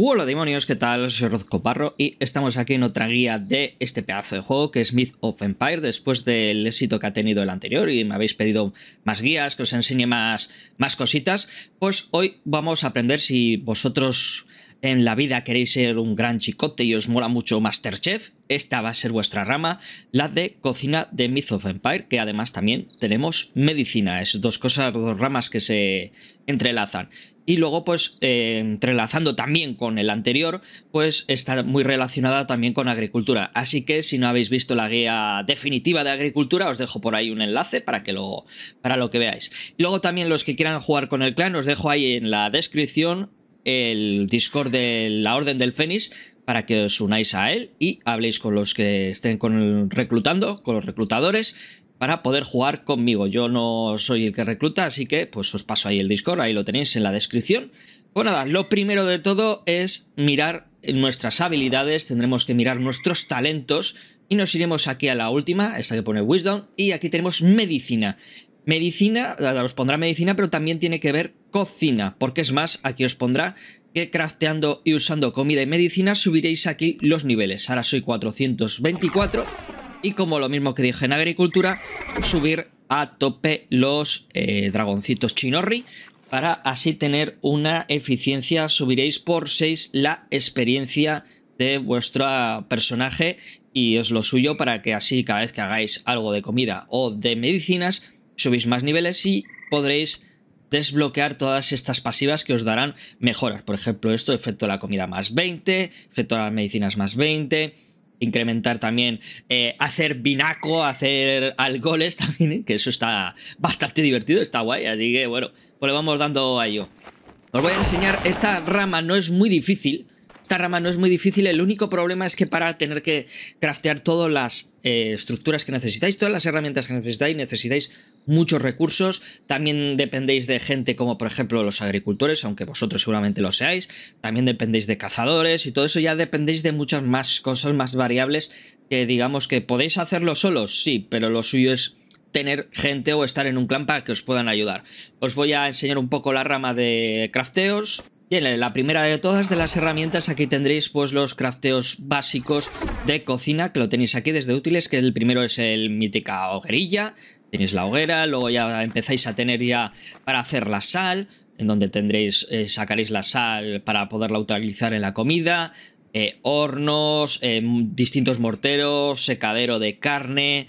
Hola demonios, ¿qué tal? Soy Roz Parro y estamos aquí en otra guía de este pedazo de juego que es Myth of Empire después del éxito que ha tenido el anterior y me habéis pedido más guías, que os enseñe más, más cositas, pues hoy vamos a aprender si vosotros en la vida queréis ser un gran chicote y os mola mucho Masterchef, esta va a ser vuestra rama, la de cocina de Myth of Empire, que además también tenemos medicina, es dos cosas, dos ramas que se entrelazan. Y luego, pues, eh, entrelazando también con el anterior, pues está muy relacionada también con agricultura. Así que si no habéis visto la guía definitiva de agricultura, os dejo por ahí un enlace para que lo, para lo que veáis. luego también los que quieran jugar con el clan, os dejo ahí en la descripción el Discord de la Orden del Fénix para que os unáis a él y habléis con los que estén con reclutando, con los reclutadores para poder jugar conmigo. Yo no soy el que recluta, así que pues os paso ahí el Discord, ahí lo tenéis en la descripción. Pues nada, lo primero de todo es mirar nuestras habilidades, tendremos que mirar nuestros talentos y nos iremos aquí a la última, esta que pone Wisdom, y aquí tenemos Medicina. Medicina, os pondrá medicina, pero también tiene que ver cocina, porque es más, aquí os pondrá que crafteando y usando comida y medicina subiréis aquí los niveles. Ahora soy 424 y como lo mismo que dije en agricultura, subir a tope los eh, dragoncitos chinorri para así tener una eficiencia, subiréis por 6 la experiencia de vuestro ah, personaje y es lo suyo para que así cada vez que hagáis algo de comida o de medicinas, subís más niveles y podréis desbloquear todas estas pasivas que os darán mejoras. Por ejemplo, esto, efecto de la comida más 20, efecto de las medicinas más 20, incrementar también, eh, hacer binaco, hacer algoles también, ¿eh? que eso está bastante divertido, está guay, así que bueno, pues le vamos dando a ello. Os voy a enseñar, esta rama no es muy difícil, esta rama no es muy difícil, el único problema es que para tener que craftear todas las eh, estructuras que necesitáis, todas las herramientas que necesitáis, necesitáis muchos recursos, también dependéis de gente como por ejemplo los agricultores, aunque vosotros seguramente lo seáis, también dependéis de cazadores y todo eso ya dependéis de muchas más cosas, más variables que digamos que podéis hacerlo solos, sí, pero lo suyo es tener gente o estar en un clan para que os puedan ayudar. Os voy a enseñar un poco la rama de crafteos, Bien, la primera de todas de las herramientas, aquí tendréis pues los crafteos básicos de cocina, que lo tenéis aquí desde útiles, que el primero es el mítica hoguerilla, tenéis la hoguera, luego ya empezáis a tener ya para hacer la sal, en donde tendréis, eh, sacaréis la sal para poderla utilizar en la comida, eh, hornos, eh, distintos morteros, secadero de carne,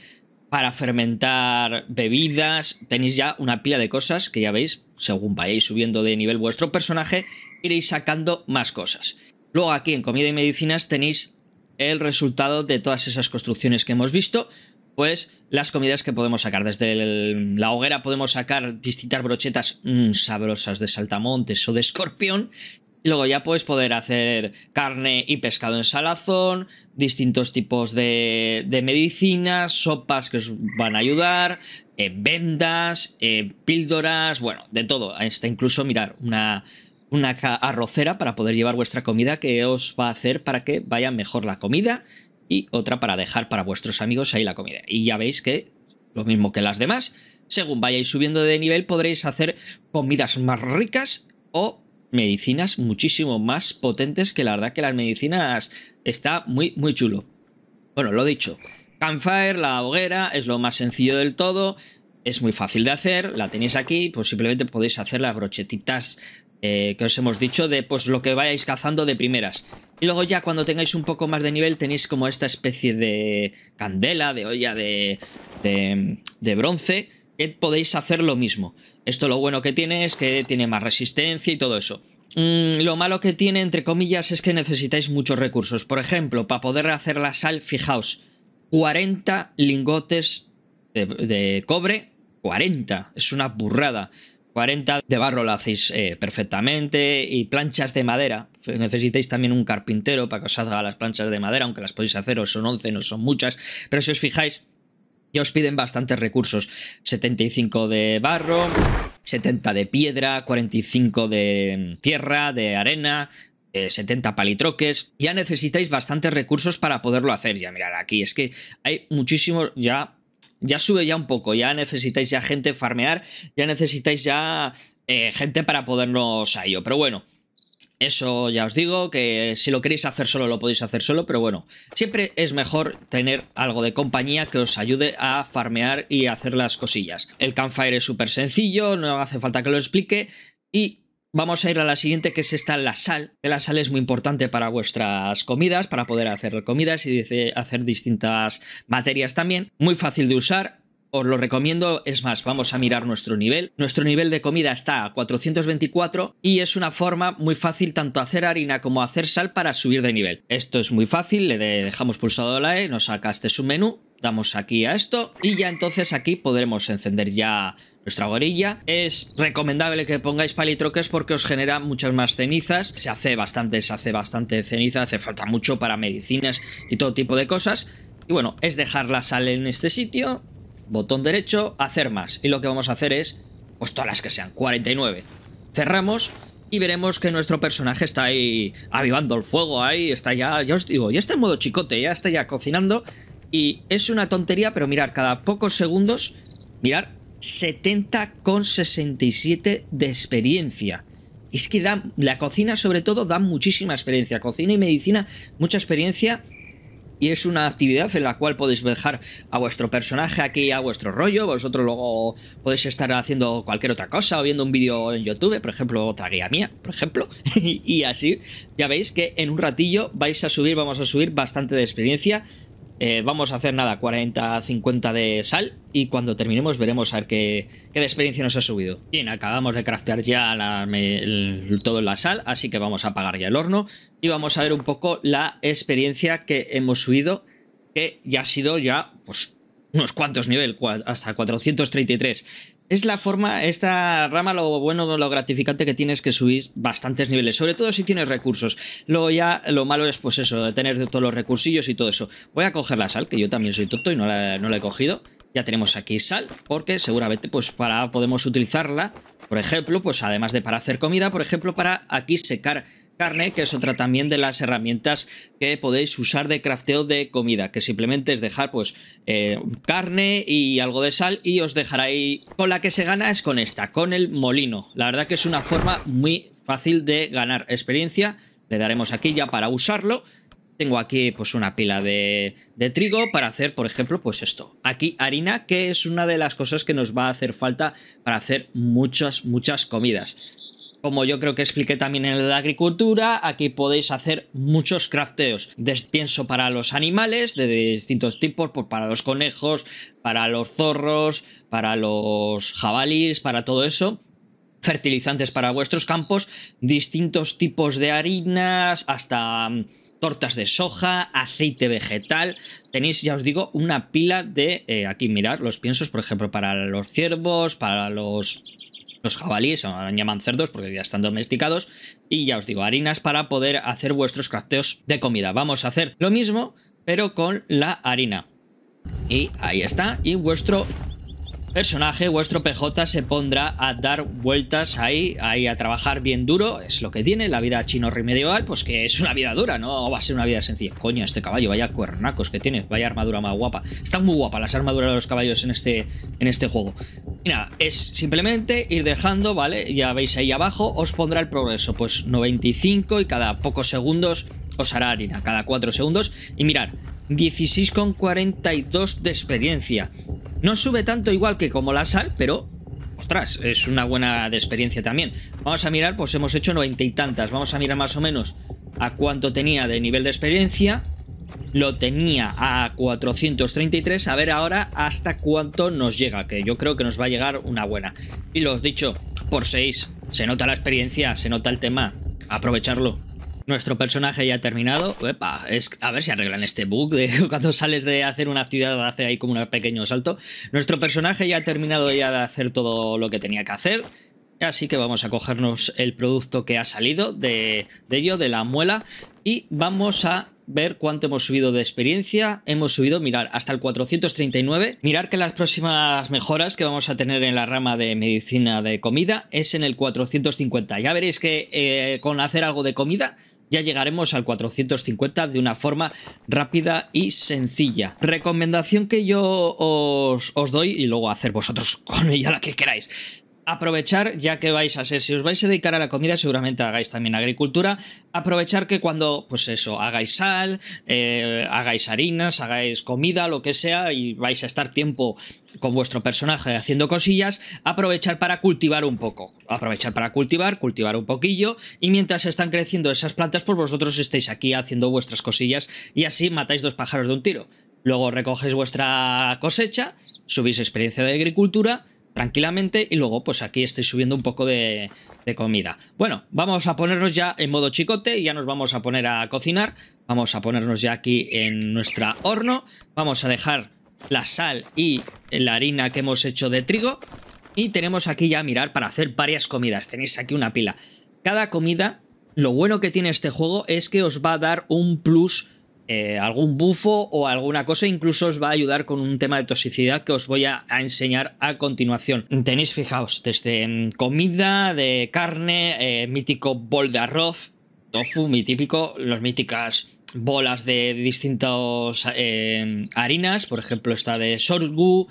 para fermentar bebidas, tenéis ya una pila de cosas que ya veis, según vayáis subiendo de nivel vuestro personaje, iréis sacando más cosas. Luego aquí en comida y medicinas tenéis el resultado de todas esas construcciones que hemos visto, pues las comidas que podemos sacar. Desde la hoguera podemos sacar distintas brochetas mm, sabrosas de saltamontes o de escorpión. luego ya puedes poder hacer carne y pescado en salazón, distintos tipos de, medicinas, sopas que os van a ayudar, eh, vendas, eh, píldoras, bueno, de todo. Hasta incluso mirar una, una arrocera para poder llevar vuestra comida que os va a hacer para que vaya mejor la comida y otra para dejar para vuestros amigos ahí la comida. Y ya veis que lo mismo que las demás, según vayáis subiendo de nivel podréis hacer comidas más ricas o medicinas muchísimo más potentes que la verdad que las medicinas está muy muy chulo. Bueno, lo dicho, Campfire, la hoguera, es lo más sencillo del todo, es muy fácil de hacer, la tenéis aquí, pues simplemente podéis hacer las brochetitas eh, que os hemos dicho de pues lo que vayáis cazando de primeras. Y luego ya cuando tengáis un poco más de nivel tenéis como esta especie de candela, de olla de, de, bronce, que podéis hacer lo mismo. Esto lo bueno que tiene es que tiene más resistencia y todo eso. Mm, lo malo que tiene, entre comillas, es que necesitáis muchos recursos. Por ejemplo, para poder hacer la sal, fijaos, 40 lingotes de, de cobre, 40, es una burrada. 40 de barro lo hacéis eh, perfectamente y planchas de madera. Necesitáis también un carpintero para que os haga las planchas de madera, aunque las podéis hacer, o son 11, no son muchas. Pero si os fijáis, ya os piden bastantes recursos. 75 de barro, 70 de piedra, 45 de mm, tierra, de arena, 70 eh, palitroques, ya necesitáis bastantes recursos para poderlo hacer. Ya mirad, aquí es que hay muchísimos, ya ya sube ya un poco, ya necesitáis ya gente farmear, ya necesitáis ya eh, gente para podernos a ello. Pero bueno, eso ya os digo, que si lo queréis hacer solo, lo podéis hacer solo, pero bueno, siempre es mejor tener algo de compañía que os ayude a farmear y hacer las cosillas. El campfire es súper sencillo, no hace falta que lo explique y Vamos a ir a la siguiente, que es esta, la sal. La sal es muy importante para vuestras comidas, para poder hacer comidas y hacer distintas materias también. Muy fácil de usar, os lo recomiendo, es más, vamos a mirar nuestro nivel. Nuestro nivel de comida está a 424 y es una forma muy fácil tanto hacer harina como hacer sal para subir de nivel. Esto es muy fácil, le dejamos pulsado la E, nos sacaste este menú damos aquí a esto y ya entonces aquí podremos encender ya nuestra gorilla. Es recomendable que pongáis palitroques porque os genera muchas más cenizas. Se hace bastante, se hace bastante ceniza, hace falta mucho para medicinas y todo tipo de cosas. Y bueno, es dejar la sal en este sitio, botón derecho, hacer más. Y lo que vamos a hacer es, pues todas las que sean, 49. Cerramos y veremos que nuestro personaje está ahí avivando el fuego, ahí está ya, ya os digo, ya está en modo chicote, ya está ya cocinando y es una tontería, pero mirar, cada pocos segundos, mirar, 70,67 de experiencia. Es que la cocina sobre todo da muchísima experiencia. Cocina y medicina, mucha experiencia. Y es una actividad en la cual podéis dejar a vuestro personaje aquí a vuestro rollo. Vosotros luego podéis estar haciendo cualquier otra cosa o viendo un vídeo en YouTube, por ejemplo, otra guía mía, por ejemplo. y así, ya veis que en un ratillo vais a subir, vamos a subir bastante de experiencia. Eh, vamos a hacer nada, 40, 50 de sal y cuando terminemos veremos a ver qué, de experiencia nos ha subido. Bien, acabamos de craftear ya todo la sal, así que vamos a apagar ya el horno y vamos a ver un poco la experiencia que hemos subido, que ya ha sido ya pues unos cuantos niveles, hasta 433 es la forma, esta rama, lo bueno, lo gratificante que tienes que subir bastantes niveles, sobre todo si tienes recursos. Luego ya lo malo es pues eso, de tener todos los recursillos y todo eso. Voy a coger la sal, que yo también soy tonto y no la, no la he cogido. Ya tenemos aquí sal, porque seguramente pues para podemos utilizarla, por ejemplo, pues además de para hacer comida, por ejemplo, para aquí secar carne, que es otra también de las herramientas que podéis usar de crafteo de comida, que simplemente es dejar pues eh, carne y algo de sal y os dejará ahí. Con la que se gana es con esta, con el molino. La verdad que es una forma muy fácil de ganar experiencia. Le daremos aquí ya para usarlo. Tengo aquí pues una pila de, de trigo para hacer, por ejemplo, pues esto. Aquí harina, que es una de las cosas que nos va a hacer falta para hacer muchas, muchas comidas. Como yo creo que expliqué también en la agricultura, aquí podéis hacer muchos crafteos. Despienso para los animales de distintos tipos, pues para los conejos, para los zorros, para los jabalís, para todo eso fertilizantes para vuestros campos, distintos tipos de harinas, hasta mm, tortas de soja, aceite vegetal. Tenéis, ya os digo, una pila de, eh, aquí mirar los piensos, por ejemplo, para los ciervos, para los los jabalíes ahora llaman cerdos porque ya están domesticados. Y ya os digo, harinas para poder hacer vuestros crafteos de comida. Vamos a hacer lo mismo, pero con la harina. Y ahí está. Y vuestro personaje, vuestro PJ se pondrá a dar vueltas ahí, ahí a trabajar bien duro, es lo que tiene la vida chino remedieval, pues que es una vida dura, no va a ser una vida sencilla. Coño, este caballo, vaya cuernacos que tiene, vaya armadura más guapa. Están muy guapas las armaduras de los caballos en este, en este juego. nada, es simplemente ir dejando, ¿vale? Ya veis ahí abajo, os pondrá el progreso, pues 95 y cada pocos segundos os hará harina, cada 4 segundos. Y mirar, 16,42 de experiencia. No sube tanto igual que como la sal, pero ostras, es una buena de experiencia también. Vamos a mirar, pues hemos hecho noventa y tantas. Vamos a mirar más o menos a cuánto tenía de nivel de experiencia. Lo tenía a 433, a ver ahora hasta cuánto nos llega, que yo creo que nos va a llegar una buena. Y lo he dicho, por seis se nota la experiencia, se nota el tema, aprovecharlo. Nuestro personaje ya ha terminado. es, a ver si arreglan este bug de cuando sales de hacer una ciudad hace ahí como un pequeño salto. Nuestro personaje ya ha terminado ya de hacer todo lo que tenía que hacer. Así que vamos a cogernos el producto que ha salido de, ello, de la muela, y vamos a ver cuánto hemos subido de experiencia. Hemos subido, mirar, hasta el 439. Mirar que las próximas mejoras que vamos a tener en la rama de medicina de comida es en el 450. Ya veréis que eh, con hacer algo de comida ya llegaremos al 450 de una forma rápida y sencilla. Recomendación que yo os, doy y luego hacer vosotros con ella la que queráis aprovechar, ya que vais a ser, si os vais a dedicar a la comida, seguramente hagáis también agricultura, aprovechar que cuando, pues eso, hagáis sal, eh, hagáis harinas, hagáis comida, lo que sea, y vais a estar tiempo con vuestro personaje haciendo cosillas, aprovechar para cultivar un poco, aprovechar para cultivar, cultivar un poquillo, y mientras están creciendo esas plantas, pues vosotros estáis aquí haciendo vuestras cosillas, y así matáis dos pájaros de un tiro. Luego recogéis vuestra cosecha, subís experiencia de agricultura, tranquilamente y luego pues aquí estoy subiendo un poco de, comida. Bueno, vamos a ponernos ya en modo chicote y ya nos vamos a poner a cocinar. Vamos a ponernos ya aquí en nuestra horno. Vamos a dejar la sal y la harina que hemos hecho de trigo. Y tenemos aquí ya, mirar, para hacer varias comidas. Tenéis aquí una pila. Cada comida, lo bueno que tiene este juego es que os va a dar un plus eh, algún bufo o alguna cosa, incluso os va a ayudar con un tema de toxicidad que os voy a, enseñar a continuación. Tenéis, fijaos, desde mm, comida, de carne, eh, mítico bol de arroz, tofu, muy típico, las míticas bolas de distintas eh, harinas, por ejemplo, esta de sorgu.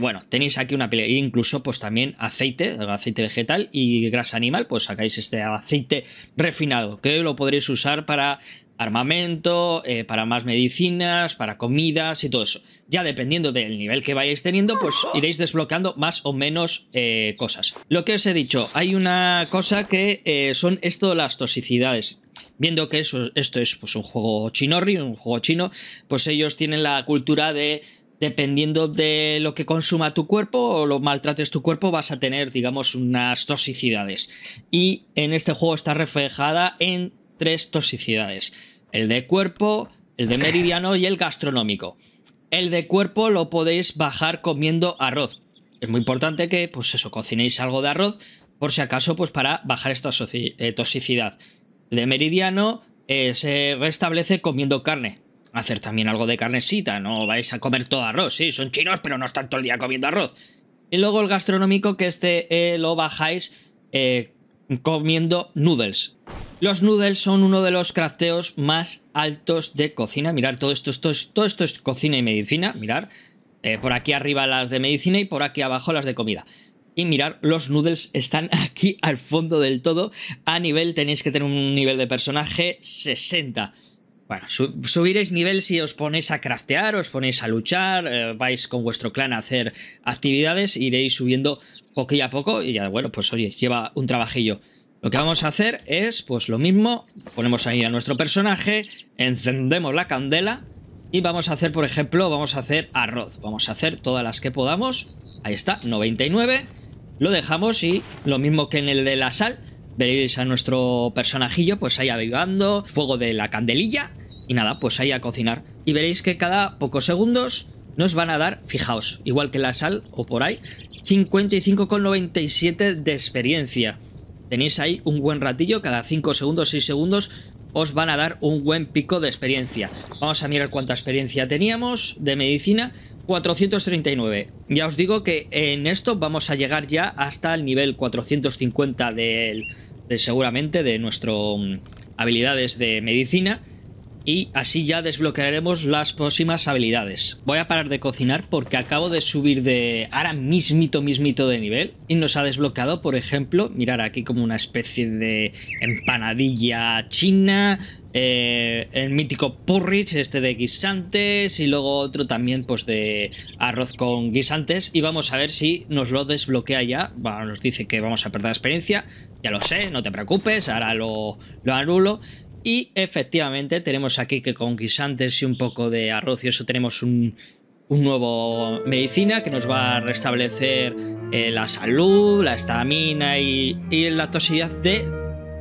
bueno, tenéis aquí una pelea, e incluso pues también aceite, aceite vegetal y grasa animal, pues sacáis este aceite refinado, que lo podréis usar para armamento, eh, para más medicinas, para comidas y todo eso. Ya dependiendo del nivel que vayáis teniendo, pues iréis desbloqueando más o menos eh, cosas. Lo que os he dicho, hay una cosa que eh, son esto las toxicidades. Viendo que eso, esto es pues, un juego chinorri, un juego chino, pues ellos tienen la cultura de dependiendo de lo que consuma tu cuerpo o lo maltrates tu cuerpo, vas a tener, digamos, unas toxicidades. Y en este juego está reflejada en tres toxicidades. El de cuerpo, el de meridiano y el gastronómico. El de cuerpo lo podéis bajar comiendo arroz. Es muy importante que, pues eso, cocinéis algo de arroz, por si acaso, pues para bajar esta eh, toxicidad. El de meridiano eh, se restablece comiendo carne. Hacer también algo de carnesita, no vais a comer todo arroz, sí, son chinos, pero no están todo el día comiendo arroz. Y luego el gastronómico, que este eh, lo bajáis eh, comiendo noodles. Los noodles son uno de los crafteos más altos de cocina. Mirar, todo esto, esto es, todo esto es cocina y medicina. Mirar, eh, por aquí arriba las de medicina y por aquí abajo las de comida. Y mirar, los noodles están aquí al fondo del todo. A nivel, tenéis que tener un nivel de personaje 60. Bueno, subiréis nivel si os ponéis a craftear, os ponéis a luchar, eh, vais con vuestro clan a hacer actividades, iréis subiendo poquillo a poco y ya, bueno, pues oye, lleva un trabajillo. Lo que vamos a hacer es, pues lo mismo, ponemos ahí a nuestro personaje, encendemos la candela y vamos a hacer, por ejemplo, vamos a hacer arroz. Vamos a hacer todas las que podamos. Ahí está, 99. Lo dejamos y lo mismo que en el de la sal, veréis a nuestro personajillo pues ahí avivando, fuego de la candelilla y nada, pues ahí a cocinar. Y veréis que cada pocos segundos nos van a dar, fijaos, igual que la sal o por ahí, 55,97 de experiencia. Tenéis ahí un buen ratillo, cada 5 segundos, 6 segundos, os van a dar un buen pico de experiencia. Vamos a mirar cuánta experiencia teníamos de medicina. 439. Ya os digo que en esto vamos a llegar ya hasta el nivel 450 del, seguramente de nuestro mm, habilidades de medicina y así ya desbloquearemos las próximas habilidades. Voy a parar de cocinar porque acabo de subir de ahora mismito mismito de nivel y nos ha desbloqueado, por ejemplo, mirar aquí como una especie de empanadilla china, eh, el mítico porridge este de guisantes y luego otro también pues de arroz con guisantes y vamos a ver si nos lo desbloquea ya nos dice que vamos a perder experiencia ya lo sé, no te preocupes, ahora lo, lo anulo y efectivamente tenemos aquí que con guisantes y un poco de arroz y eso tenemos un, nuevo medicina que nos va a restablecer eh, la salud, la estamina y, la toxicidad de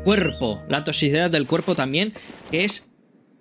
cuerpo. La toxicidad del cuerpo también, que es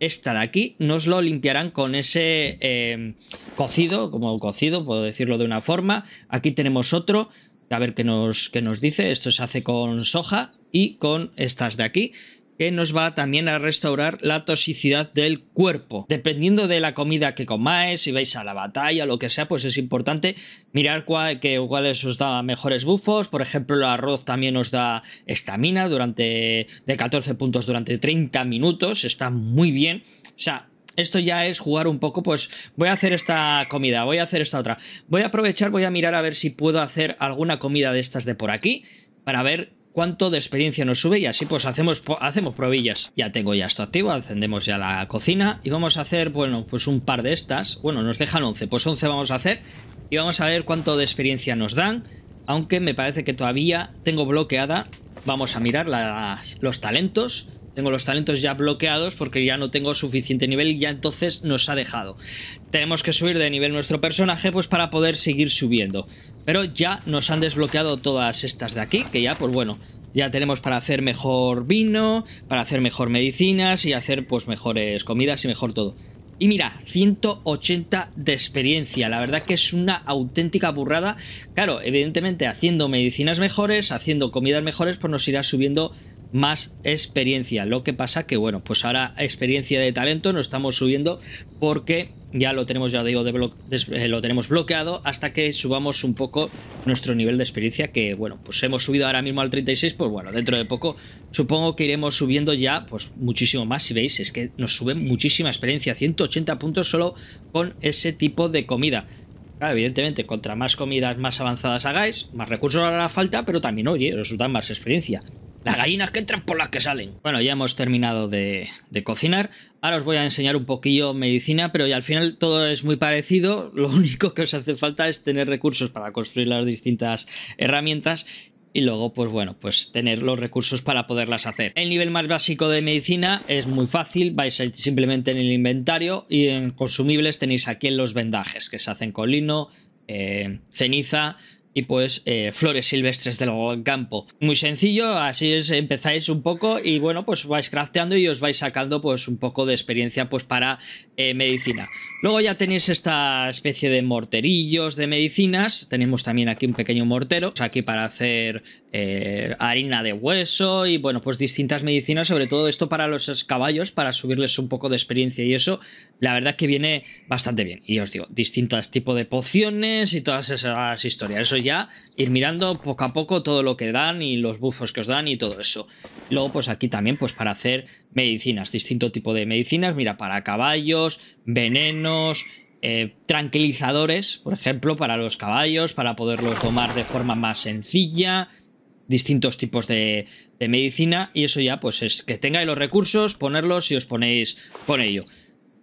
esta de aquí, nos lo limpiarán con ese em, cocido, como cocido, puedo decirlo de una forma. Aquí tenemos otro, a ver nos, qué nos dice. Esto se hace con soja y con estas de aquí que nos va también a restaurar la toxicidad del cuerpo. Dependiendo de la comida que comáis, si vais a la batalla lo que sea, pues es importante mirar cuál, cuáles os da mejores bufos. Por ejemplo, el arroz también os da estamina durante de 14 puntos durante 30 minutos. Está muy bien. O sea, esto ya es jugar un poco, pues voy a hacer esta comida, voy a hacer esta otra. Voy a aprovechar, voy a mirar a ver si puedo hacer alguna comida de estas de por aquí para ver cuánto de experiencia nos sube y así pues hacemos, hacemos probillas. Ya tengo ya esto activo, encendemos ya la cocina y vamos a hacer, bueno, pues un par de estas. Bueno, nos dejan 11, pues 11 vamos a hacer y vamos a ver cuánto de experiencia nos dan. Aunque me parece que todavía tengo bloqueada, vamos a mirar los talentos tengo los talentos ya bloqueados porque ya no tengo suficiente nivel y ya entonces nos ha dejado. Tenemos que subir de nivel nuestro personaje pues para poder seguir subiendo. Pero ya nos han desbloqueado todas estas de aquí, que ya pues bueno, ya tenemos para hacer mejor vino, para hacer mejor medicinas y hacer pues mejores comidas y mejor todo. Y mira, 180 de experiencia. La verdad que es una auténtica burrada. Claro, evidentemente haciendo medicinas mejores, haciendo comidas mejores, pues nos irá subiendo más experiencia. Lo que pasa que, bueno, pues ahora experiencia de talento no estamos subiendo porque ya lo tenemos, ya digo, de eh, lo tenemos bloqueado hasta que subamos un poco nuestro nivel de experiencia que, bueno, pues hemos subido ahora mismo al 36, pues bueno, dentro de poco supongo que iremos subiendo ya, pues muchísimo más, si veis, es que nos sube muchísima experiencia, 180 puntos solo con ese tipo de comida. evidentemente, contra más comidas más avanzadas hagáis, más recursos hará falta, pero también, oye, os más experiencia. Las gallinas que entran por las que salen. Bueno, ya hemos terminado de, cocinar. Ahora os voy a enseñar un poquillo medicina, pero ya al final todo es muy parecido. Lo único que os hace falta es tener recursos para construir las distintas herramientas y luego, pues bueno, pues tener los recursos para poderlas hacer. El nivel más básico de medicina es muy fácil, vais simplemente en el inventario y en consumibles tenéis aquí los vendajes que se hacen con lino, eh, ceniza, pues eh, flores silvestres del campo. Muy sencillo, así es, empezáis un poco y bueno, pues vais crafteando y os vais sacando pues un poco de experiencia pues para eh, medicina. Luego ya tenéis esta especie de morterillos de medicinas, tenemos también aquí un pequeño mortero, aquí para hacer eh, harina de hueso y bueno, pues distintas medicinas, sobre todo esto para los caballos, para subirles un poco de experiencia y eso, la verdad que viene bastante bien. Y os digo, distintos tipos de pociones y todas esas historias, eso ir mirando poco a poco todo lo que dan y los bufos que os dan y todo eso. Luego, pues aquí también, pues para hacer medicinas, distinto tipo de medicinas, mira, para caballos, venenos, eh, tranquilizadores, por ejemplo, para los caballos, para poderlos tomar de forma más sencilla, distintos tipos de, de medicina, y eso ya, pues es que tengáis los recursos, ponerlos y os ponéis con ello.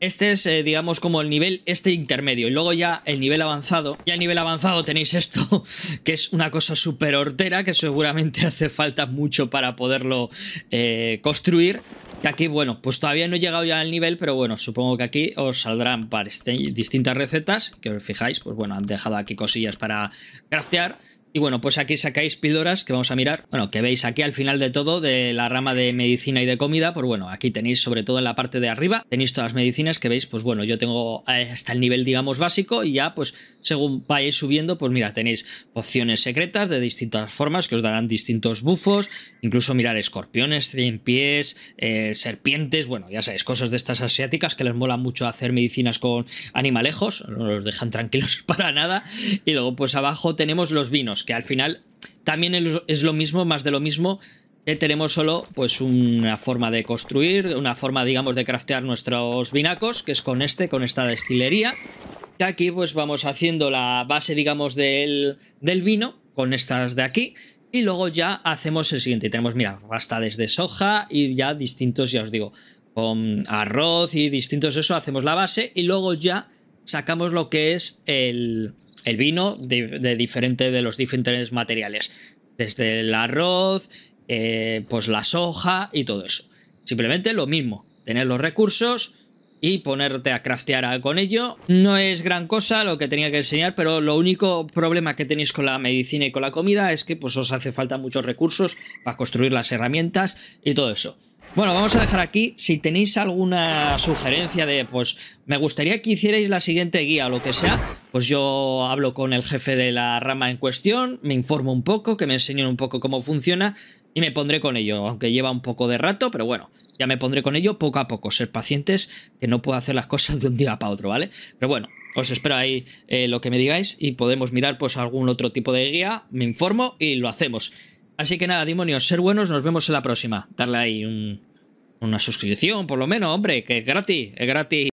Este es, eh, digamos, como el nivel este intermedio. Y luego ya el nivel avanzado. Ya a nivel avanzado tenéis esto, que es una cosa súper hortera, que seguramente hace falta mucho para poderlo eh, construir. que aquí, bueno, pues todavía no he llegado ya al nivel, pero bueno, supongo que aquí os saldrán para este, distintas recetas, que os fijáis, pues bueno, han dejado aquí cosillas para craftear. Y bueno, pues aquí sacáis píldoras que vamos a mirar, bueno, que veis aquí al final de todo de la rama de medicina y de comida, pues bueno, aquí tenéis sobre todo en la parte de arriba, tenéis todas las medicinas que veis, pues bueno, yo tengo eh, hasta el nivel, digamos, básico y ya, pues según vais subiendo, pues mira, tenéis pociones secretas de distintas formas que os darán distintos bufos, incluso mirar escorpiones, cien pies, eh, serpientes, bueno, ya sabéis, cosas de estas asiáticas que les mola mucho hacer medicinas con animalejos, no los dejan tranquilos para nada. Y luego, pues abajo tenemos los vinos que al final también es lo mismo, más de lo mismo. que eh, tenemos solo pues una forma de construir, una forma, digamos, de craftear nuestros vinacos, que es con este, con esta destilería. Y aquí pues vamos haciendo la base, digamos, del, vino, con estas de aquí. Y luego ya hacemos el siguiente. Tenemos, mira, hasta desde soja y ya distintos, ya os digo, con arroz y distintos eso, hacemos la base y luego ya sacamos lo que es el, el vino de, diferente, de los diferentes materiales. Desde el arroz, eh, pues la soja y todo eso. Simplemente lo mismo, tener los recursos, y ponerte a craftear con ello. No es gran cosa lo que tenía que enseñar, pero lo único problema que tenéis con la medicina y con la comida es que pues, os hace falta muchos recursos para construir las herramientas y todo eso. Bueno, vamos a dejar aquí. Si tenéis alguna sugerencia de, pues, me gustaría que hicierais la siguiente guía o lo que sea, pues yo hablo con el jefe de la rama en cuestión, me informo un poco, que me enseñen un poco cómo funciona y me pondré con ello, aunque lleva un poco de rato, pero bueno, ya me pondré con ello poco a poco, ser pacientes, que no puedo hacer las cosas de un día para otro, ¿vale? Pero bueno, os espero ahí eh, lo que me digáis y podemos mirar pues algún otro tipo de guía, me informo y lo hacemos. Así que nada, demonios, ser buenos, nos vemos en la próxima. Darle ahí una suscripción, por lo menos, hombre, que es gratis, es gratis.